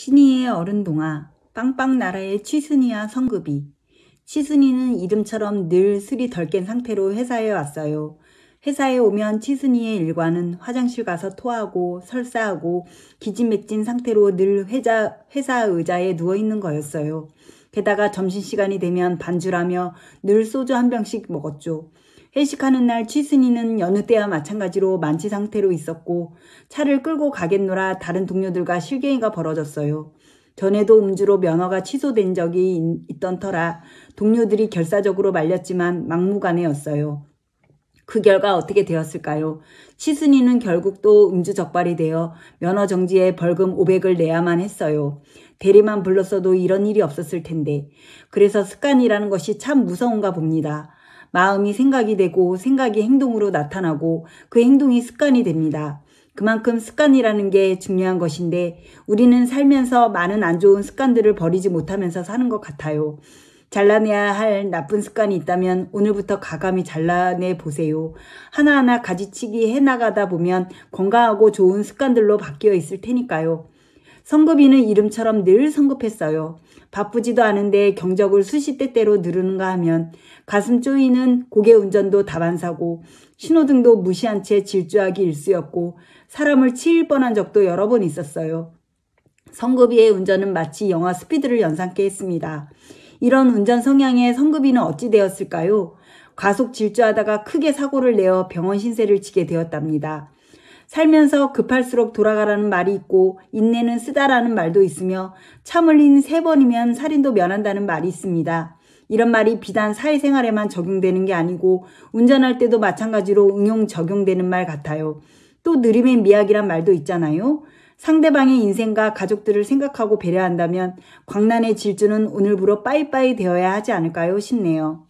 신이의 어른 동아 빵빵 나라의 취순이와 성급이 치순이는 이름처럼 늘 술이 덜 깬 상태로 회사에 왔어요. 회사에 오면 치순이의 일과는 화장실 가서 토하고 설사하고 기진맥진 상태로 늘 회자, 회사 의자에 누워있는 거였어요. 게다가 점심시간이 되면 반주라며 늘 소주 한 병씩 먹었죠. 회식하는 날 취순이는 여느 때와 마찬가지로 만취 상태로 있었고 차를 끌고 가겠노라 다른 동료들과 실갱이가 벌어졌어요. 전에도 음주로 면허가 취소된 적이 있던 터라 동료들이 결사적으로 말렸지만 막무가내였어요. 그 결과 어떻게 되었을까요? 시순이는 결국 또 음주적발이 되어 면허정지에 벌금 500을 내야만 했어요. 대리만 불렀어도 이런 일이 없었을 텐데. 그래서 습관이라는 것이 참 무서운가 봅니다. 마음이 생각이 되고 생각이 행동으로 나타나고 그 행동이 습관이 됩니다. 그만큼 습관이라는 게 중요한 것인데 우리는 살면서 많은 안 좋은 습관들을 버리지 못하면서 사는 것 같아요. 잘라내야 할 나쁜 습관이 있다면 오늘부터 가감히 잘라내 보세요. 하나하나 가지치기 해나가다 보면 건강하고 좋은 습관들로 바뀌어 있을 테니까요. 성급이는 이름처럼 늘 성급했어요. 바쁘지도 않은데 경적을 수십대때로 누르는가 하면 가슴 쪼이는 고개 운전도 다반사고 신호등도 무시한 채 질주하기 일쑤였고 사람을 치일 뻔한 적도 여러 번 있었어요. 성급이의 운전은 마치 영화 스피드를 연상케 했습니다. 이런 운전 성향의 성급이는 어찌 되었을까요? 과속 질주하다가 크게 사고를 내어 병원 신세를 지게 되었답니다. 살면서 급할수록 돌아가라는 말이 있고 인내는 쓰다라는 말도 있으며 참을린 세 번이면 살인도 면한다는 말이 있습니다. 이런 말이 비단 사회생활에만 적용되는 게 아니고 운전할 때도 마찬가지로 응용 적용되는 말 같아요. 또 느림의 미학이란 말도 있잖아요. 상대방의 인생과 가족들을 생각하고 배려한다면 광란의 질주는 오늘부로 빠이빠이 되어야 하지 않을까요 싶네요.